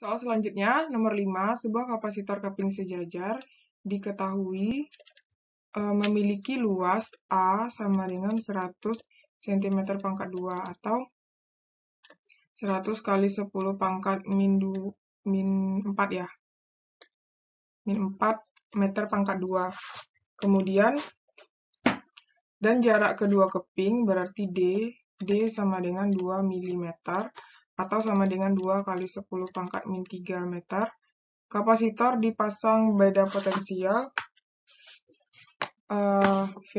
Soal selanjutnya, nomor 5, sebuah kapasitor keping sejajar diketahui e, memiliki luas A sama dengan 100 cm pangkat 2 atau 100 kali 10 pangkat min, du, min 4 ya. Min 4 meter pangkat 2. Kemudian, dan jarak kedua keping berarti D, D sama dengan 2 mm atau sama dengan 2 kali 10 pangkat min 3 meter. Kapasitor dipasang beda potensial uh, V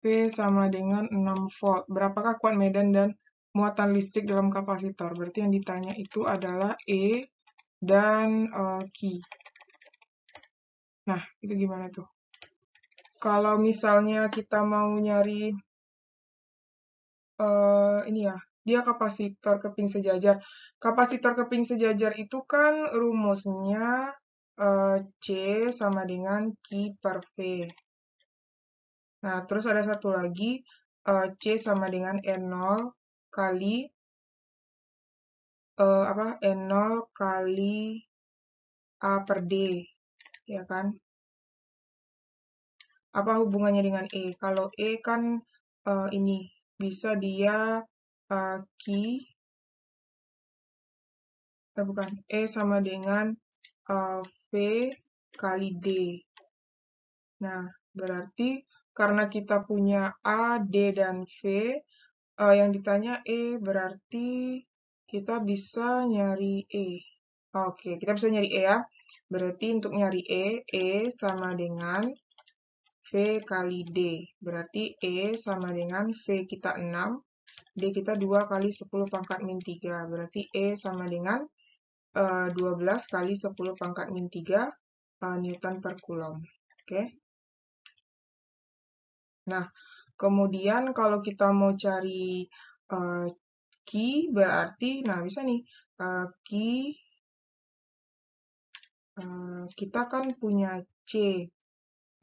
V sama dengan 6 volt. Berapakah kuat medan dan muatan listrik dalam kapasitor? Berarti yang ditanya itu adalah E dan uh, Q. Nah, itu gimana tuh? Kalau misalnya kita mau nyari uh, ini ya, dia kapasitor keping sejajar. Kapasitor keping sejajar itu kan rumusnya uh, C sama dengan Q per V. Nah, terus ada satu lagi uh, C sama dengan N0 kali uh, apa N0 kali A per D, ya kan? Apa hubungannya dengan E? Kalau E kan ini bisa dia bagi eh bukan E sama dengan uh, V kali D. Nah, berarti karena kita punya A, D, dan V, uh, yang ditanya E berarti kita bisa nyari E. Oke, kita bisa nyari E ya. Berarti untuk nyari E, E sama dengan V kali D. Berarti E sama dengan V kita 6, D kita 2 kali 10 pangkat min 3. Berarti E sama dengan uh, eh, 12 kali 10 pangkat min 3 uh, eh, Newton per Coulomb. Oke. Okay. Nah, kemudian kalau kita mau cari uh, berarti, nah bisa nih, uh, uh, kita kan punya C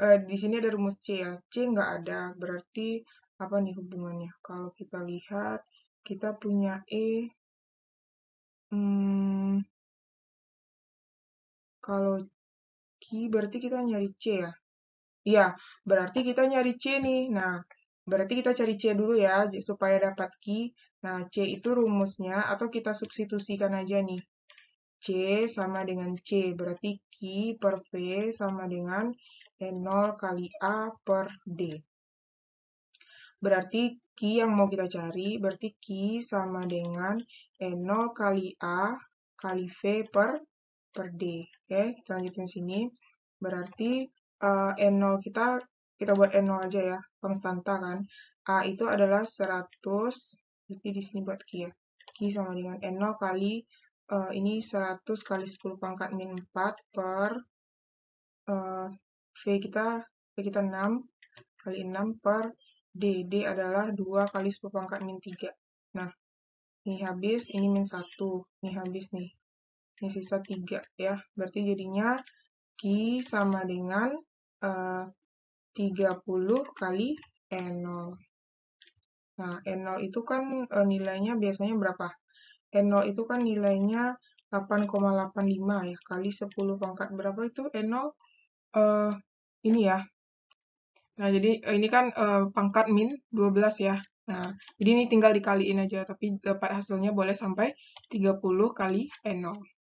Eh, di sini ada rumus C ya. C nggak ada, berarti apa nih hubungannya? Kalau kita lihat, kita punya E. Hmm, kalau Q berarti kita nyari C ya. Iya, berarti kita nyari C nih. Nah, berarti kita cari C dulu ya, supaya dapat Q. Nah, C itu rumusnya, atau kita substitusikan aja nih. C sama dengan C, berarti Q per V sama dengan e 0 kali A per D. Berarti Q yang mau kita cari, berarti Q sama dengan E0 eh, kali A kali V per, per D. Oke, kita lanjutin sini. Berarti uh, eh, E0 kita, kita buat E0 aja ya, konstanta kan. A itu adalah 100, berarti di sini buat Q ya. Q sama dengan E0 kali uh, ini 100 kali 10 pangkat min 4 per uh, V kita V kita 6 kali 6 per D. D adalah 2 kali 10 pangkat min 3. Nah, ini habis, ini min 1. Ini habis nih. Ini sisa 3 ya. Berarti jadinya Q sama dengan eh, uh, 30 kali n 0 Nah, n 0 itu kan uh, nilainya biasanya berapa? n 0 itu kan nilainya 8,85 ya kali 10 pangkat berapa itu n 0 uh, eh, ini ya. Nah, jadi eh, ini kan uh, pangkat min 12 ya. Nah, jadi ini tinggal dikaliin aja, tapi dapat hasilnya boleh sampai 30 kali n 0